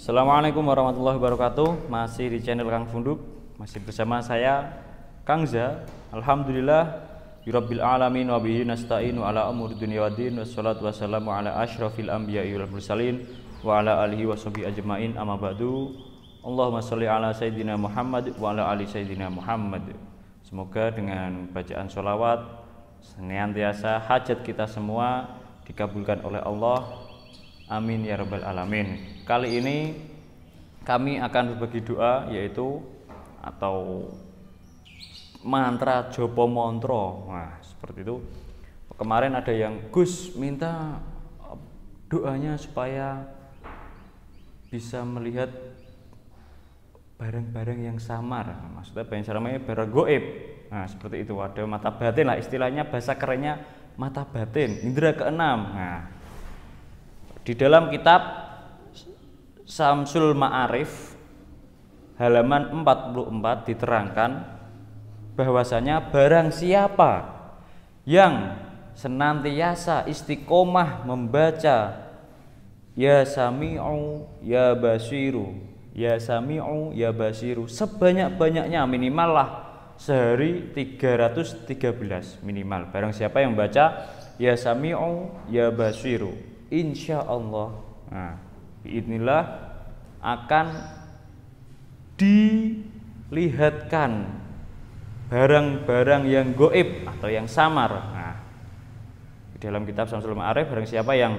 Assalamualaikum warahmatullahi wabarakatuh. Masih di channel Kang Funduk, masih bersama saya Kang Za. Alhamdulillah Yurabbil alamin wa bihi nasta'inu ala umur dunia din wassalatu wassalamu ala ashrafil anbiya'i wal mursalin wa ala alihi wa sahbihi ajmain amma ba'du. Allahumma salli ala sayyidina Muhammad wa ala ali sayyidina Muhammad. Semoga dengan bacaan sholawat senantiasa hajat kita semua dikabulkan oleh Allah Amin ya rabbal alamin. Kali ini kami akan berbagi doa yaitu atau mantra Jopo Montro. Nah, seperti itu. Kemarin ada yang Gus minta eh, doanya supaya bisa melihat barang-barang yang samar. Maksudnya barang namanya barang goib. Nah, seperti itu ada mata batin lah istilahnya bahasa kerennya mata batin, indera keenam. Nah, di dalam kitab Samsul Ma'arif halaman 44 diterangkan bahwasanya barang siapa yang senantiasa istiqomah membaca ya sami'u ya basiru ya sami'u ya basiru sebanyak-banyaknya minimal lah sehari 313 minimal barang siapa yang baca ya sami'u ya basiru insya Allah nah, akan dilihatkan barang-barang yang goib atau yang samar nah, di dalam kitab Samsul Ma'arif barang siapa yang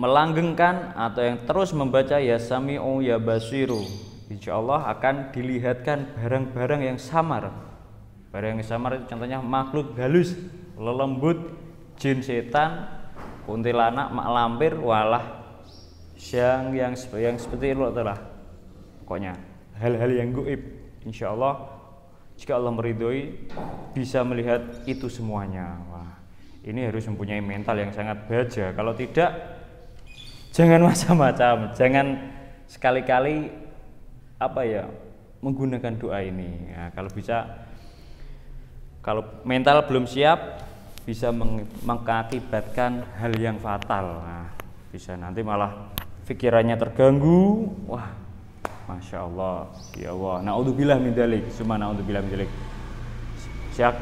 melanggengkan atau yang terus membaca ya sami'u ya basiru insya Allah akan dilihatkan barang-barang yang samar barang yang samar itu contohnya makhluk halus lelembut jin setan kuntilanak mak lampir walah yang yang, yang seperti itu adalah pokoknya hal-hal yang goib insya Allah jika Allah meridhoi bisa melihat itu semuanya wah ini harus mempunyai mental yang sangat baja kalau tidak jangan macam-macam jangan sekali-kali apa ya menggunakan doa ini nah, kalau bisa kalau mental belum siap bisa meng mengakibatkan hal yang fatal. Nah, bisa nanti malah pikirannya terganggu. Wah, masya Allah, ya Allah. Naudzubillah min dalik, cuma naudzubillah min dalik.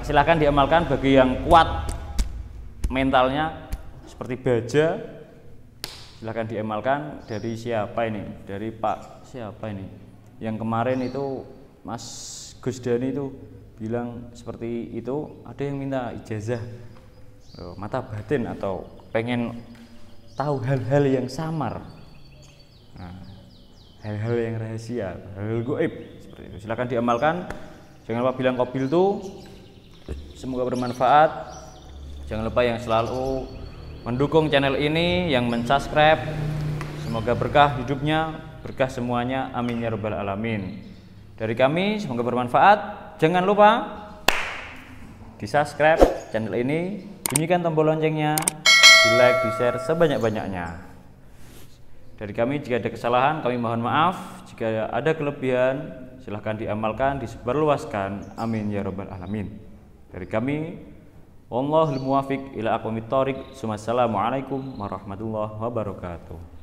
Silakan diamalkan bagi yang kuat mentalnya seperti baja. Silakan diamalkan dari siapa ini? Dari Pak siapa ini? Yang kemarin itu Mas Gus Dani itu bilang seperti itu ada yang minta ijazah e, mata batin atau pengen tahu hal-hal yang samar nah, hal-hal nah, yang rahasia hal-hal goib seperti itu silahkan diamalkan jangan lupa bilang kopil itu semoga bermanfaat jangan lupa yang selalu mendukung channel ini yang mensubscribe semoga berkah hidupnya berkah semuanya amin ya rabbal alamin dari kami semoga bermanfaat. Jangan lupa di subscribe channel ini, bunyikan tombol loncengnya, di like, di share sebanyak-banyaknya. Dari kami jika ada kesalahan kami mohon maaf, jika ada kelebihan silahkan diamalkan, disebarluaskan. Amin ya robbal alamin. Dari kami, Wallahul muwafiq ila aqwamit thoriq. Assalamualaikum warahmatullahi wabarakatuh.